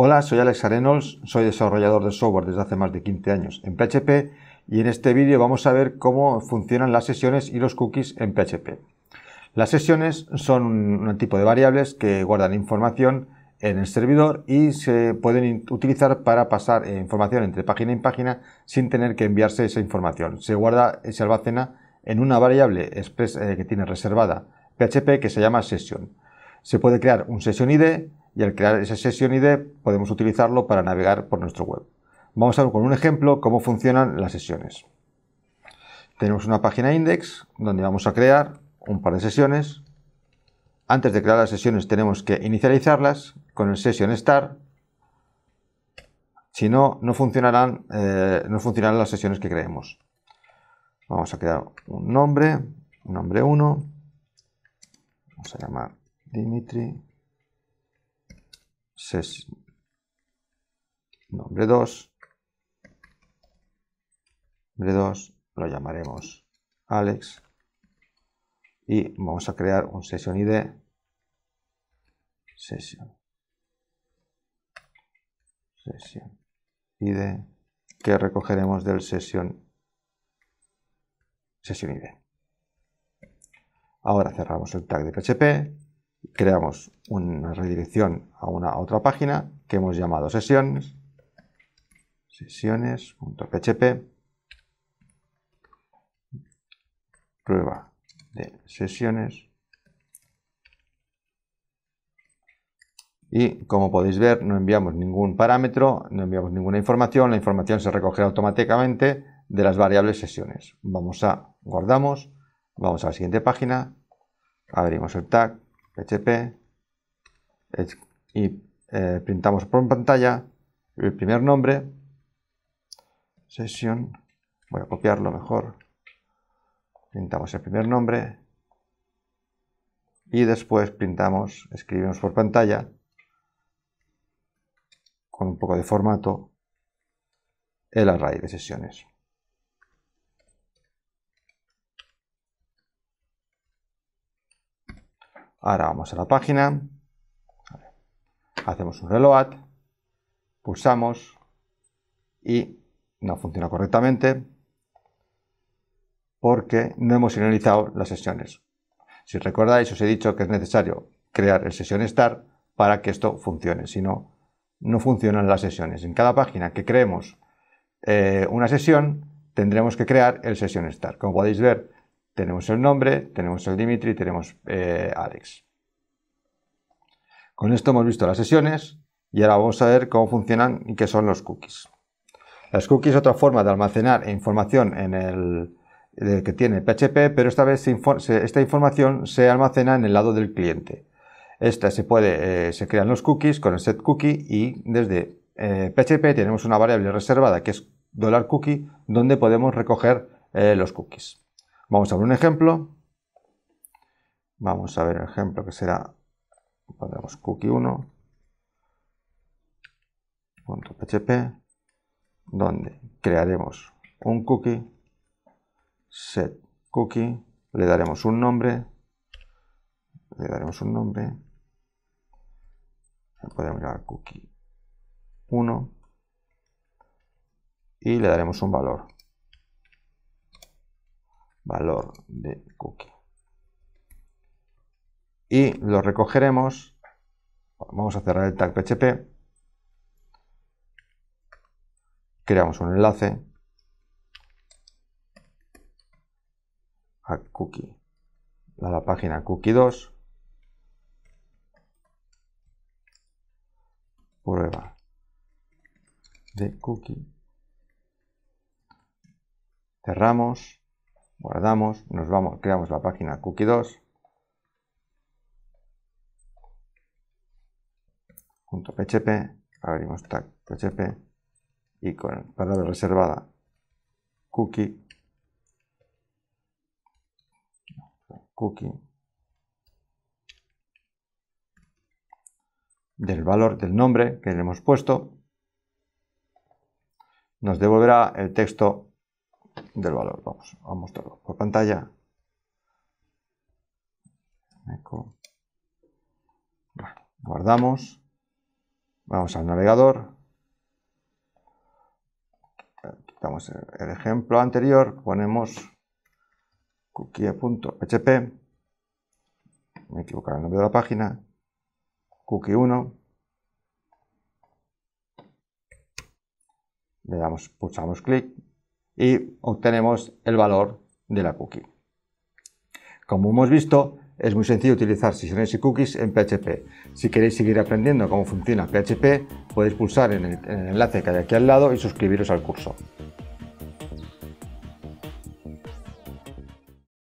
Hola, soy Alex Arenols, soy desarrollador de software desde hace más de 15 años en PHP y en este vídeo vamos a ver cómo funcionan las sesiones y los cookies en PHP. Las sesiones son un tipo de variables que guardan información en el servidor y se pueden utilizar para pasar eh, información entre página y página sin tener que enviarse esa información. Se guarda y se almacena en una variable express eh, que tiene reservada PHP que se llama session. Se puede crear un session ID y al crear esa sesión ID podemos utilizarlo para navegar por nuestro web. Vamos a ver con un ejemplo cómo funcionan las sesiones. Tenemos una página index donde vamos a crear un par de sesiones. Antes de crear las sesiones tenemos que inicializarlas con el Session Start. Si no, no funcionarán, eh, no funcionarán las sesiones que creemos. Vamos a crear un nombre, un nombre 1. Vamos a llamar Dimitri nombre 2, nombre 2, lo llamaremos Alex y vamos a crear un session ID session session ID que recogeremos del session session ID. Ahora cerramos el tag de PHP creamos una redirección a una otra página que hemos llamado sesiones, sesiones.php, prueba de sesiones. Y como podéis ver, no enviamos ningún parámetro, no enviamos ninguna información, la información se recoge automáticamente de las variables sesiones. Vamos a, guardamos, vamos a la siguiente página, abrimos el tag, Hp y pintamos eh, printamos por pantalla el primer nombre, sesión, voy a copiarlo mejor, printamos el primer nombre y después printamos, escribimos por pantalla con un poco de formato el array de sesiones. Ahora vamos a la página, hacemos un reload, pulsamos y no funciona correctamente porque no hemos finalizado las sesiones. Si recordáis, os he dicho que es necesario crear el sesión start para que esto funcione, si no, no funcionan las sesiones. En cada página que creemos eh, una sesión, tendremos que crear el sesión start. Como podéis ver, tenemos el nombre, tenemos el Dimitri, tenemos eh, Alex. Con esto hemos visto las sesiones y ahora vamos a ver cómo funcionan y qué son los cookies. Las cookies es otra forma de almacenar información en que tiene PHP, pero esta vez esta información se almacena en el lado del cliente. Esta se puede, eh, se crean los cookies con el set cookie y desde PHP eh, tenemos una variable reservada que es $cookie donde podemos recoger los cookies. Vamos a ver un ejemplo. Vamos a ver el ejemplo que será, pondremos cookie 1php donde crearemos un cookie, set cookie, le daremos un nombre, le daremos un nombre, le podemos llamar cookie 1 y le daremos un valor valor de cookie. Y lo recogeremos. Vamos a cerrar el tag PHP. Creamos un enlace a cookie, la página cookie 2. Prueba de cookie. Cerramos guardamos, nos vamos, creamos la página cookie 2php abrimos tag php y con palabra reservada cookie cookie del valor del nombre que le hemos puesto nos devolverá el texto del valor. Vamos a mostrarlo por pantalla. Guardamos. Vamos al navegador. Quitamos el ejemplo anterior. Ponemos cookie.php. Me he equivocado el nombre de la página. Cookie 1. Le damos, pulsamos clic y obtenemos el valor de la cookie. Como hemos visto, es muy sencillo utilizar sesiones y cookies en PHP. Si queréis seguir aprendiendo cómo funciona PHP, podéis pulsar en el, en el enlace que hay aquí al lado y suscribiros al curso.